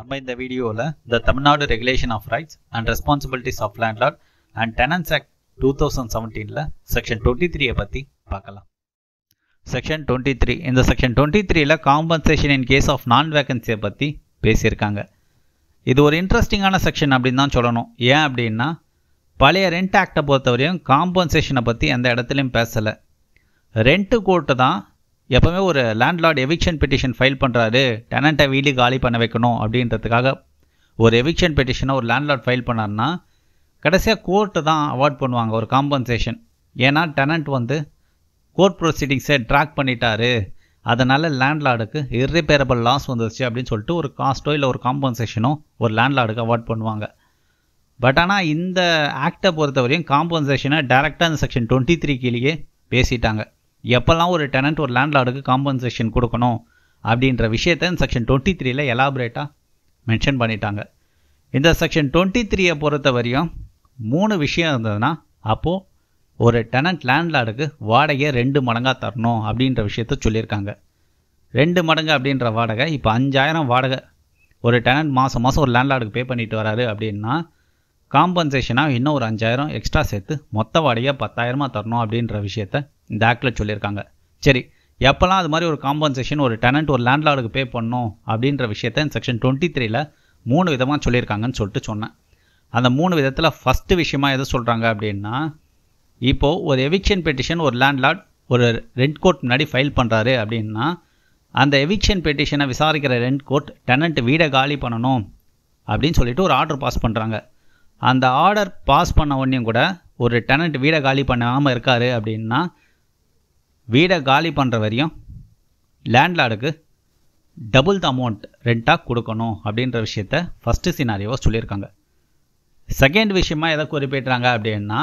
நம்ம இந்த வீடியோவில் இந்த Tamil Nadu regulation of rights and responsibilities of landlord and tenants act two thousand செவன்டீனில் செக்ஷன் டுவெண்ட்டி த்ரீயை பற்றி பார்க்கலாம் செக்ஷன் டுவெண்ட்டி த்ரீ இந்த செக்ஷன் டுவெண்ட்டி த்ரீயில் compensation in case of non வேகன்சியை பற்றி பேசியிருக்காங்க இது ஒரு இன்ட்ரெஸ்டிங்கான செக்ஷன் அப்படின்னு தான் சொல்லணும் ஏன் அப்படின்னா பழைய ரெண்ட் ஆக்டை பொறுத்தவரையும் காம்பன்சேஷனை பற்றி எந்த இடத்துலையும் பேசலை ரெண்ட்டு கோர்ட்டு தான் எப்போவுமே ஒரு லேண்ட்லார்டு எவிக்ஷன் பெட்டிஷன் ஃபைல் பண்ணுறாரு டெனண்ட்டை வீடு காலி பண்ண வைக்கணும் அப்படின்றதுக்காக ஒரு எவிக்ஷன் பெட்டிஷனை ஒரு லேண்ட்லார்ட் ஃபைல் பண்ணார்னா கடைசியாக கோர்ட்டு தான் அவார்ட் பண்ணுவாங்க ஒரு காம்பன்சேஷன் ஏன்னா டெனண்ட் வந்து கோர்ட் ப்ரொசீடிங்ஸை ட்ராக் பண்ணிட்டாரு அதனால் லேண்ட்லார்டுக்கு இரிப்பேரபிள் லாஸ் வந்துருச்சு அப்படின்னு சொல்லிட்டு ஒரு காஸ்ட்டோ இல்லை ஒரு காம்பன்சேஷனோ ஒரு லேண்ட்லார்டுக்கு அவார்ட் பண்ணுவாங்க பட் ஆனால் இந்த ஆக்டை பொறுத்தவரையும் காம்பன்சேஷனை டேரெக்டாக இந்த செக்ஷன் டுவெண்ட்டி த்ரீ கீழேயே பேசிட்டாங்க எப்போல்லாம் ஒரு டெனண்ட் ஒரு லேண்ட்லார்டுக்கு காம்பன்சேஷன் கொடுக்கணும் அப்படின்ற விஷயத்த செக்ஷன் டுவெண்ட்டி த்ரீல எலாபரேட்டாக மென்ஷன் பண்ணிட்டாங்க இந்த செக்ஷன் டுவெண்ட்டி த்ரீயை பொறுத்த வரையும் மூணு விஷயம் இருந்ததுன்னா அப்போது ஒரு டெனண்ட் லேண்ட்லார்டுக்கு வாடகையை ரெண்டு மடங்காக தரணும் அப்படின்ற விஷயத்த சொல்லியிருக்காங்க ரெண்டு மடங்கு அப்படின்ற வாடகை இப்போ அஞ்சாயிரம் வாடகை ஒரு டெனண்ட் மாதம் மாதம் ஒரு லேண்ட்லார்டுக்கு பே பண்ணிட்டு வராரு அப்படின்னா காம்பன்சேஷனாக இன்னும் ஒரு அஞ்சாயிரம் எக்ஸ்ட்ரா சேர்த்து மொத்த வாடகையாக பத்தாயிரமாக தரணும் அப்படின்ற விஷயத்த இந்த ஆக்டில் சொல்லியிருக்காங்க சரி எப்போல்லாம் அது மாதிரி ஒரு காம்பன்சேஷன் ஒரு டெனண்ட் ஒரு லேண்ட்லாடுக்கு பே பண்ணணும் அப்படின்ற விஷயத்த செக்ஷன் டுவெண்ட்டி த்ரீயில் மூணு விதமாக சொல்லியிருக்காங்கன்னு சொல்லிட்டு சொன்னேன் அந்த மூணு விதத்தில் ஃபஸ்ட்டு விஷயமா எதை சொல்கிறாங்க அப்படின்னா இப்போது ஒரு எவிக்ஷன் பெட்டிஷன் ஒரு லேண்ட்லார்ட் ஒரு ரெண்ட் கோர்ட் முன்னாடி ஃபைல் பண்ணுறாரு அப்படின்னா அந்த எவிக்ஷன் பெட்டிஷனை விசாரிக்கிற ரெண்ட் கோர்ட் டெனண்ட் வீடை காலி பண்ணணும் அப்படின்னு சொல்லிட்டு ஒரு ஆர்டர் பாஸ் பண்ணுறாங்க அந்த ஆர்டர் பாஸ் பண்ண உடனே கூட ஒரு டெனண்ட் வீடை காலி பண்ணாமல் இருக்கார் அப்படின்னா வீடை காலி பண்ணுற வரையும் லேண்ட்லாடுக்கு டபுள் த அமௌண்ட் ரெண்ட்டாக கொடுக்கணும் அப்படின்ற விஷயத்த ஃபஸ்ட்டு சினாரியோ சொல்லியிருக்காங்க செகண்ட் விஷயமாக எதை குறிப்பிட்றாங்க அப்படின்னா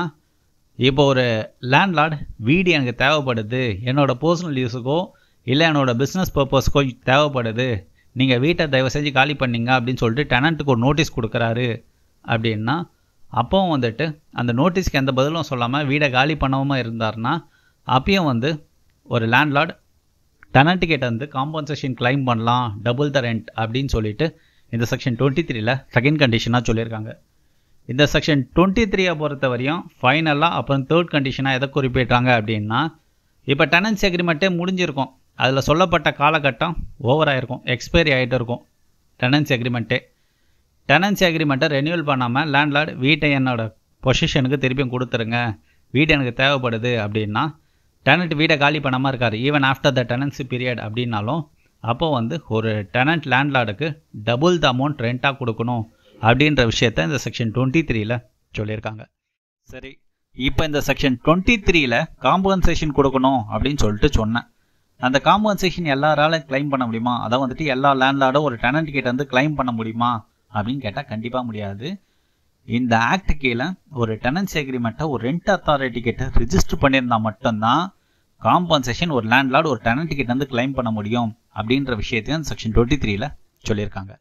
இப்போ ஒரு லேண்ட்லார்டு வீடு எனக்கு தேவைப்படுது என்னோடய பர்சனல் யூஸுக்கோ இல்லை என்னோடய பிஸ்னஸ் பர்பஸ்க்கோ தேவைப்படுது நீங்கள் வீட்டை தயவு செஞ்சு காலி பண்ணிங்க அப்படின்னு சொல்லிட்டு டெனண்ட்டுக்கு ஒரு நோட்டீஸ் கொடுக்குறாரு அப்படின்னா அப்பவும் வந்துட்டு அந்த நோட்டீஸ்க்கு எந்த பதிலும் சொல்லாமல் வீடை காலி பண்ணவும் இருந்தார்னா அப்பயும் வந்து ஒரு லேண்ட்லார்ட் டெனன்ட்டிகிட்ட வந்து காம்பன்சேஷன் கிளைம் பண்ணலாம் டபுள் த ரெண்ட் அப்படின்னு சொல்லிட்டு இந்த செக்ஷன் டுவெண்ட்டி த்ரீல செகண்ட் கண்டிஷனாக சொல்லியிருக்காங்க இந்த செக்ஷன் டுவெண்ட்டி த்ரீயை பொறுத்த வரையும் ஃபைனலாக அப்புறம் தேர்ட் கண்டிஷனாக எதை குறிப்பிட்றாங்க அப்படின்னா இப்போ டெனன்ஸ் அக்ரிமெண்ட்டே முடிஞ்சிருக்கும் அதில் சொல்லப்பட்ட காலகட்டம் ஓவர் ஆகிருக்கும் எக்ஸ்பைரி ஆகிட்டு இருக்கும் டெனன்ஸ் அக்ரிமெண்ட்டே டெனன்சி அக்ரிமெண்ட்டை ரெனியூவல் பண்ணாமல் லேண்ட்லார்டு வீட்டை என்னோடய பொசிஷனுக்கு திருப்பியும் கொடுத்துருங்க வீடு எனக்கு தேவைப்படுது அப்படின்னா டெனண்ட் வீடை காலி பண்ணாமல் இருக்கார் even after the tenancy period அப்படின்னாலும் அப்போது வந்து ஒரு டெனண்ட் லேண்ட்லார்டுக்கு டபுள் த அமௌண்ட் ரெண்ட்டாக கொடுக்கணும் அப்படின்ற விஷயத்த இந்த செக்ஷன் டுவெண்ட்டி த்ரீயில் சொல்லியிருக்காங்க சரி இப்போ இந்த செக்ஷன் டுவெண்ட்டி த்ரீயில் காம்பன்சேஷன் கொடுக்கணும் அப்படின்னு சொல்லிட்டு சொன்னேன் அந்த காம்பன்சேஷன் எல்லாராலும் கிளைம் பண்ண முடியுமா அதான் வந்துட்டு எல்லா லேண்ட்லார்டும் ஒரு டெனண்ட் கிட்டேருந்து வந்து கிளைம் பண்ண முடியுமா அப்படின்னு கேட்டால் கண்டிப்பாக முடியாது இந்த ஆக்ட் கீழே ஒரு டெனன்சி அக்ரிமெண்ட்டை ஒரு ரெண்ட் அத்தாரிட்டி கிட்ட ரிஜிஸ்டர் பண்ணியிருந்தால் மட்டும்தான் காம்பன்சேஷன் ஒரு லேண்ட்லார்டு ஒரு டெனன்ட் கிட்ட வந்து கிளைம் பண்ண முடியும் அப்படின்ற விஷயத்தையும் செக்ஷன் டுவெண்ட்டி த்ரீல சொல்லியிருக்காங்க